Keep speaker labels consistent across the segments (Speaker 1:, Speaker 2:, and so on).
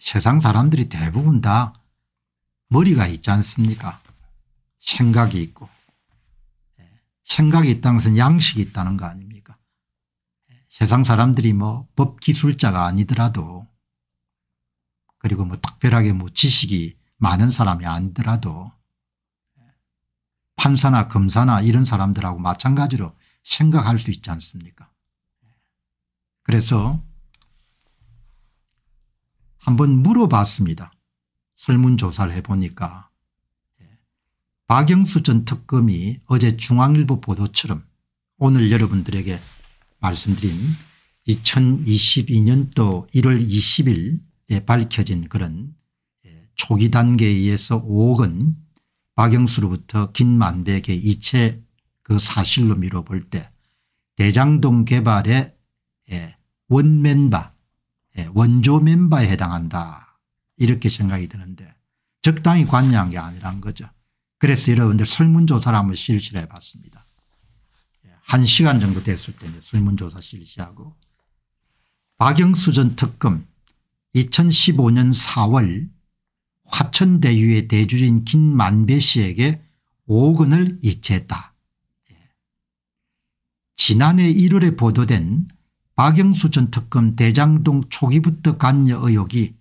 Speaker 1: 세상 사람들이 대부분 다 머리가 있지 않습니까 생각이 있고 예. 생각이 있다는 것은 양식이 있다는 거 아닙니까 예. 세상 사람들이 뭐 법기술자가 아니더라도 그리고 뭐 특별하게 뭐 지식이 많은 사람이 아니더라도 예. 판사나 검사나 이런 사람들하고 마찬가지로 생각할 수 있지 않습니까 그래서 한번 물어봤습니다. 설문조사를 해보니까 예. 박영수 전 특검이 어제 중앙일보 보도처럼 오늘 여러분들에게 말씀드린 2022년도 1월 20일에 밝혀진 그런 예, 초기 단계에 의해서 5억 은 박영수로부터 긴만배에게 이체 그 사실로 미뤄볼 때 대장동 개발의 예, 원맨바 예, 원조 멤버에 해당한다 이렇게 생각이 드는데 적당히 관여한 게 아니란 거죠. 그래서 여러분들 설문조사를 한번 실시 해봤습니다. 예, 한 시간 정도 됐을 때 설문조사 실시하고 박영수 전 특검 2015년 4월 화천대유의 대주주인 김만배 씨에게 5억 원을 이체했다. 예. 지난해 1월에 보도된 박영수 전 특검 대장동 초기부터 간여 의혹이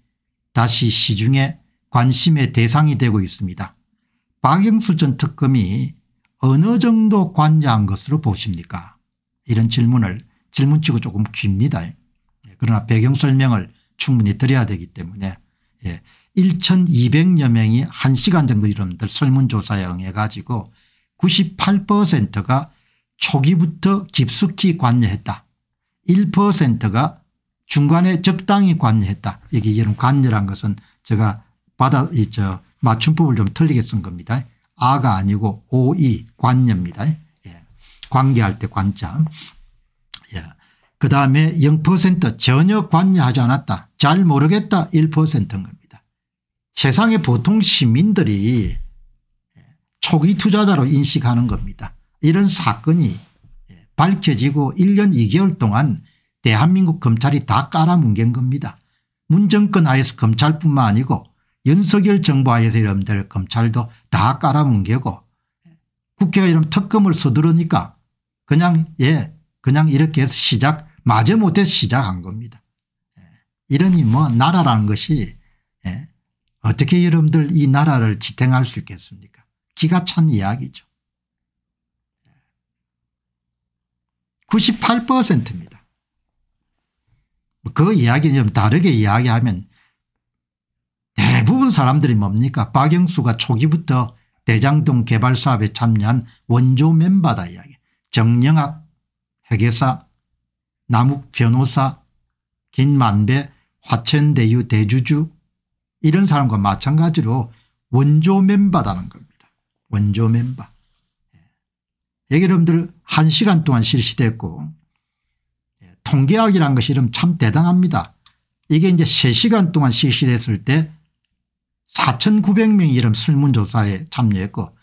Speaker 1: 다시 시중에 관심의 대상이 되고 있습니다. 박영수 전 특검이 어느 정도 관여한 것으로 보십니까 이런 질문을 질문치고 조금 깁니다. 예, 그러나 배경 설명을 충분히 드려야 되기 때문에 1200여 예, 명이 1시간 정도 이름들 설문조사에 응해 가지고 98%가 초기부터 깊숙이 관여했다. 1%가 중간에 적당히 관여했다. 여기 이런 관여란 것은 제가 받아 이저 맞춤법을 좀 틀리게 쓴 겁니다. 아가 아니고 오이 관여입니다. 예. 관계할 때 관자. 예. 그다음에 0% 전혀 관여하지 않았다. 잘 모르겠다 1%인 겁니다. 세상의 보통 시민들이 예. 초기 투자자로 인식하는 겁니다. 이런 사건이 밝혀지고 1년 2개월 동안 대한민국 검찰이 다 깔아뭉갠 겁니다. 문정권 하에서 검찰뿐만 아니고 윤석열 정부 하에서 여러분들 검찰도 다 깔아뭉개고 국회가 이런 특검을 서두르니까 그냥 예 그냥 이렇게 해서 시작 마저 못해 시작한 겁니다. 예, 이러니 뭐 나라라는 것이 예, 어떻게 여러분들 이 나라를 지탱할 수 있겠습니까 기가 찬 이야기죠. 98%입니다. 뭐 그 이야기를 좀 다르게 이야기하면 대부분 사람들이 뭡니까 박영수가 초기부터 대장동 개발 사업에 참여한 원조 멤버다 이야기 정영학 회계사 남욱 변호사 김만배 화천대유 대주주 이런 사람과 마찬가지로 원조 멤버다는 겁니다. 원조 멤버. 여러분들 1시간 동안 실시됐고 예, 통계학이란 것이 참 대단합니다. 이게 이제 3시간 동안 실시됐을 때 4,900명이 이런 설문조사에 참여했고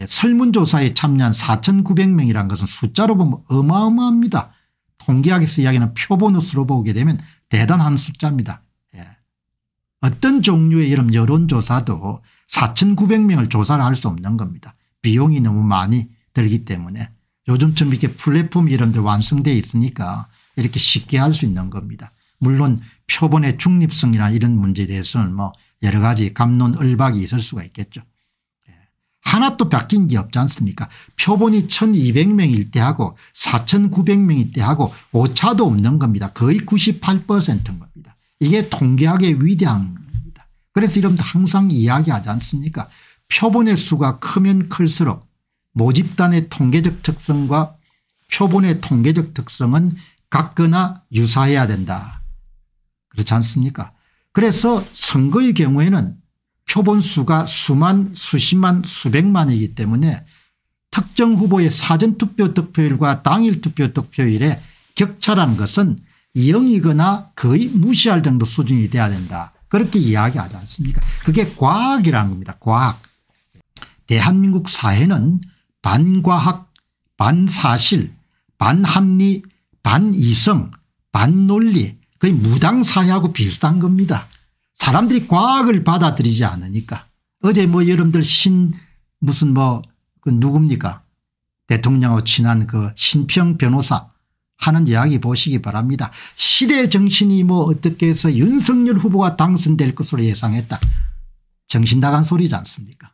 Speaker 1: 예, 설문조사에 참여한 4,900명이란 것은 숫자로 보면 어마어마합니다. 통계학에서 이야기하는 표본으로 보게 되면 대단한 숫자입니다. 예. 어떤 종류의 이런 여론조사도 4,900명을 조사를 할 수 없는 겁니다. 비용이 너무 많이 들기 때문에 요즘처럼 이렇게 플랫폼 이름들 완성되어 있으니까 이렇게 쉽게 할 수 있는 겁니다. 물론 표본의 중립성이나 이런 문제에 대해서는 뭐 여러 가지 감론을박이 있을 수가 있겠죠. 예. 하나 또 바뀐 게 없지 않습니까 표본이 1200명일 때하고 4900명일 때하고 오차도 없는 겁니다. 거의 98%인 겁니다. 이게 통계학의 위대한 겁니다. 그래서 이름도 항상 이야기하지 않습니까 표본의 수가 크면 클수록 모집단의 통계적 특성과 표본의 통계적 특성은 같거나 유사해야 된다. 그렇지 않습니까 그래서 선거의 경우에는 표본수가 수만 수십만 수백만이기 때문에 특정 후보의 사전투표 득표율과 당일 투표 득표율의 격차라는 것은 0이거나 거의 무시할 정도 수준이 돼야 된다. 그렇게 이야기하지 않습니까 그게 과학이라는 겁니다. 과학. 대한민국 사회는 반과학 반사실 반합리 반이성 반논리 거의 무당사회하고 비슷한 겁니다. 사람들이 과학을 받아들이지 않으니까 어제 뭐 여러분들 신 무슨 뭐 그 누굽니까 대통령하고 친한 그 신평 변호사 하는 이야기 보시기 바랍니다. 시대 정신이 뭐 어떻게 해서 윤석열 후보가 당선될 것으로 예상했다. 정신 나간 소리지 않습니까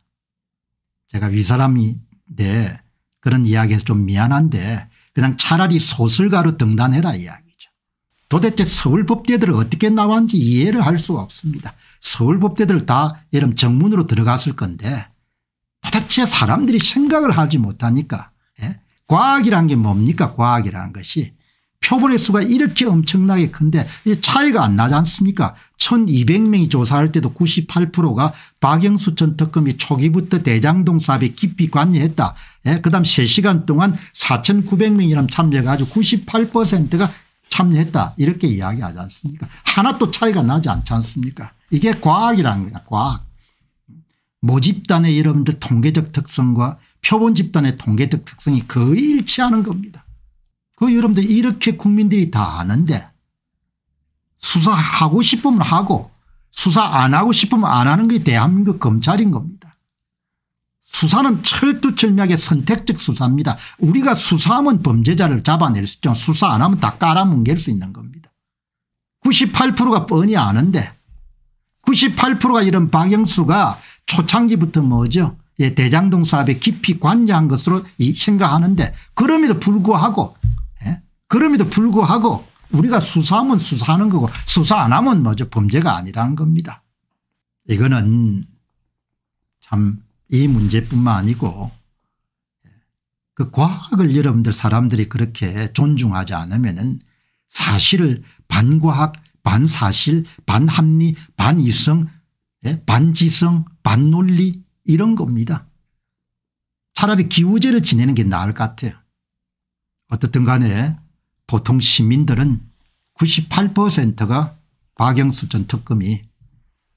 Speaker 1: 제가 위사람인데 그런 이야기에서 좀 미안한데 그냥 차라리 소설가로 등단해라 이야기죠. 도대체 서울법대들을 어떻게 나왔는지 이해를 할 수가 없습니다. 서울법대들 다 이름 정문으로 들어갔을 건데 도대체 사람들이 생각을 하지 못하니까 예? 과학이란 게 뭡니까 과학이라는 것이 표본의 수가 이렇게 엄청나게 큰데 차이가 안 나지 않습니까 1200명이 조사할 때도 98%가 박영수 전 특검이 초기부터 대장동 사업에 깊이 관여했다. 예, 그다음 3시간 동안 4900명이랑 참여해가지고 98%가 참여했다 이렇게 이야기하지 않습니까 하나 또 차이가 나지 않지 않습니까 이게 과학이라는 거야 과학. 모집단의 여러분들 통계적 특성과 표본 집단의 통계적 특성이 거의 일치하는 겁니다. 그 여러분들 이렇게 국민들이 다 아는데 수사하고 싶으면 하고 수사 안 하고 싶으면 안 하는 게 대한민국 검찰인 겁니다. 수사는 철두철미하게 선택적 수사입니다. 우리가 수사하면 범죄자를 잡아낼 수 있죠. 수사 안 하면 다 깔아뭉갤 수 있는 겁니다. 98%가 뻔히 아는데 98%가 이런 박영수가 초창기부터 뭐죠 예, 대장동 사업에 깊이 관여한 것으로 생각하는데 그럼에도 불구하고 그럼에도 불구하고 우리가 수사하면 수사하는 거고 수사 안 하면 뭐죠 범죄가 아니라는 겁니다. 이거는 참 이 문제뿐만 아니고 예, 그 과학을 여러분들 사람들이 그렇게 존중하지 않으면 은 사실을 반과학 반사실 반합리 반이성 예? 반지성 반논리 이런 겁니다. 차라리 기우제를 지내는 게 나을 것 같아요. 어떻든 간에 보통 시민들은 98%가 박영수 전 특검이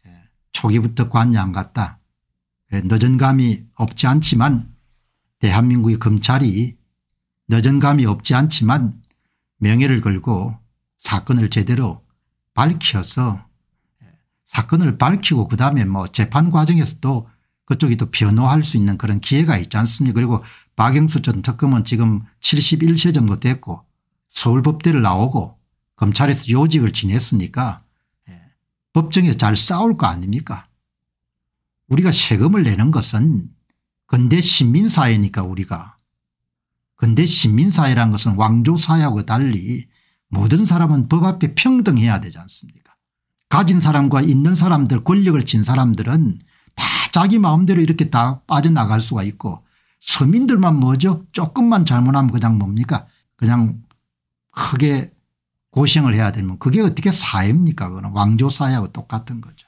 Speaker 1: 예, 초기부터 관여 안 갔다. 늦은 감이 없지 않지만 대한민국의 검찰이 늦은 감이 없지 않지만 명예를 걸고 사건을 제대로 밝혀서 예, 사건을 밝히고 그다음에 뭐 재판 과정에서도 그쪽이 또 변호할 수 있는 그런 기회가 있지 않습니까 그리고 박영수 전 특검은 지금 71세 정도 됐고 서울법대를 나오고 검찰에서 요직을 지냈으니까 예, 법정에서 잘 싸울 거 아닙니까 우리가 세금을 내는 것은 근대 시민사회니까 우리가 근대 시민사회란 것은 왕조사회하고 달리 모든 사람은 법 앞에 평등해야 되지 않습니까 가진 사람과 있는 사람들 권력을 진 사람들은 다 자기 마음대로 이렇게 다 빠져나갈 수가 있고 서민들만 뭐죠 조금만 잘못하면 그냥 뭡니까 그냥 크게 고생을 해야 되면 그게 어떻게 사회입니까 그거 왕조사회하고 똑같은 거죠.